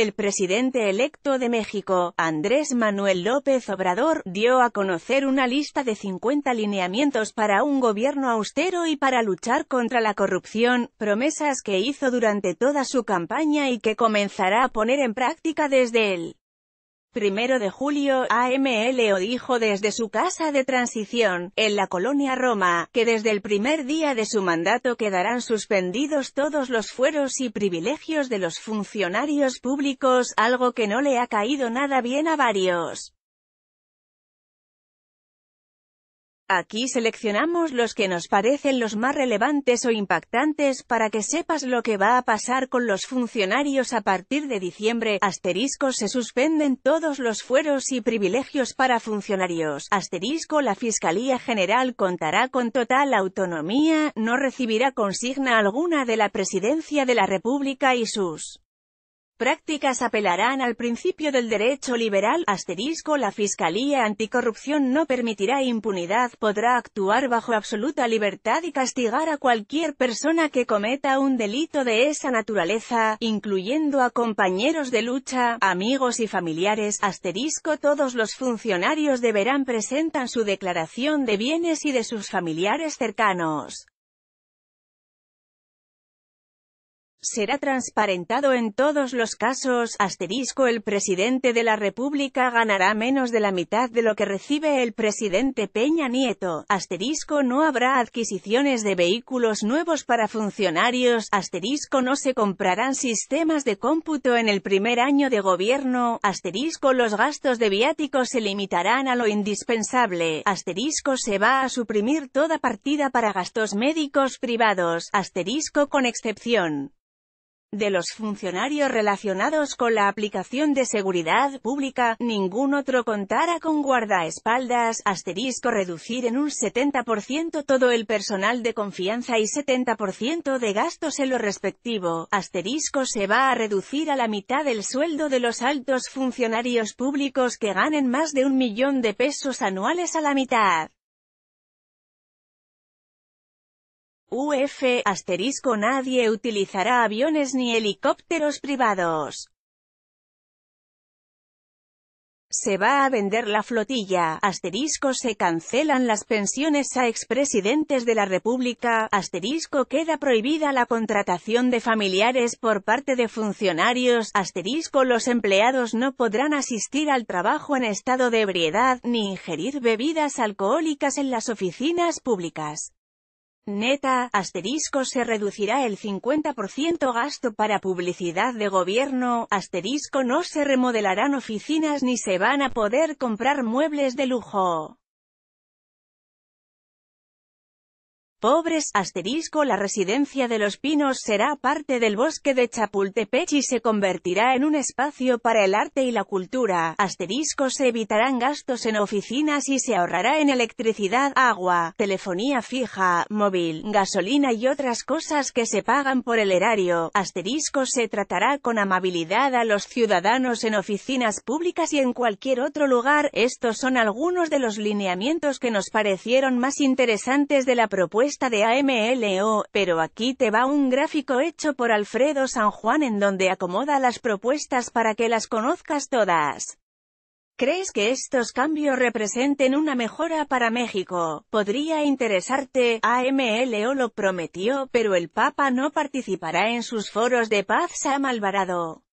El presidente electo de México, Andrés Manuel López Obrador, dio a conocer una lista de 50 lineamientos para un gobierno austero y para luchar contra la corrupción, promesas que hizo durante toda su campaña y que comenzará a poner en práctica desde él. 1 de julio, AMLO dijo desde su casa de transición, en la colonia Roma, que desde el primer día de su mandato quedarán suspendidos todos los fueros y privilegios de los funcionarios públicos, algo que no le ha caído nada bien a varios. Aquí seleccionamos los que nos parecen los más relevantes o impactantes para que sepas lo que va a pasar con los funcionarios a partir de diciembre. Asterisco se suspenden todos los fueros y privilegios para funcionarios. Asterisco la Fiscalía General contará con total autonomía, no recibirá consigna alguna de la Presidencia de la República y sus prácticas apelarán al principio del derecho liberal, asterisco la Fiscalía Anticorrupción no permitirá impunidad, podrá actuar bajo absoluta libertad y castigar a cualquier persona que cometa un delito de esa naturaleza, incluyendo a compañeros de lucha, amigos y familiares, asterisco todos los funcionarios deberán presentan su declaración de bienes y de sus familiares cercanos. será transparentado en todos los casos, asterisco el presidente de la República ganará menos de la mitad de lo que recibe el presidente Peña Nieto, asterisco no habrá adquisiciones de vehículos nuevos para funcionarios, asterisco no se comprarán sistemas de cómputo en el primer año de gobierno, asterisco los gastos de viáticos se limitarán a lo indispensable, asterisco se va a suprimir toda partida para gastos médicos privados, asterisco con excepción de los funcionarios relacionados con la aplicación de seguridad pública, ningún otro contará con guardaespaldas, asterisco reducir en un 70% todo el personal de confianza y 70% de gastos en lo respectivo, asterisco se va a reducir a la mitad el sueldo de los altos funcionarios públicos que ganen más de un millón de pesos anuales a la mitad. UF asterisco nadie utilizará aviones ni helicópteros privados. Se va a vender la flotilla, asterisco se cancelan las pensiones a expresidentes de la República, asterisco queda prohibida la contratación de familiares por parte de funcionarios, asterisco los empleados no podrán asistir al trabajo en estado de ebriedad, ni ingerir bebidas alcohólicas en las oficinas públicas neta, asterisco se reducirá el 50% gasto para publicidad de gobierno, asterisco no se remodelarán oficinas ni se van a poder comprar muebles de lujo. Pobres, asterisco la residencia de los pinos será parte del bosque de Chapultepec y se convertirá en un espacio para el arte y la cultura, asterisco se evitarán gastos en oficinas y se ahorrará en electricidad, agua, telefonía fija, móvil, gasolina y otras cosas que se pagan por el erario, asterisco se tratará con amabilidad a los ciudadanos en oficinas públicas y en cualquier otro lugar, estos son algunos de los lineamientos que nos parecieron más interesantes de la propuesta esta de AMLO, pero aquí te va un gráfico hecho por Alfredo San Juan en donde acomoda las propuestas para que las conozcas todas. ¿Crees que estos cambios representen una mejora para México? Podría interesarte, AMLO lo prometió, pero el Papa no participará en sus foros de paz Sam Alvarado.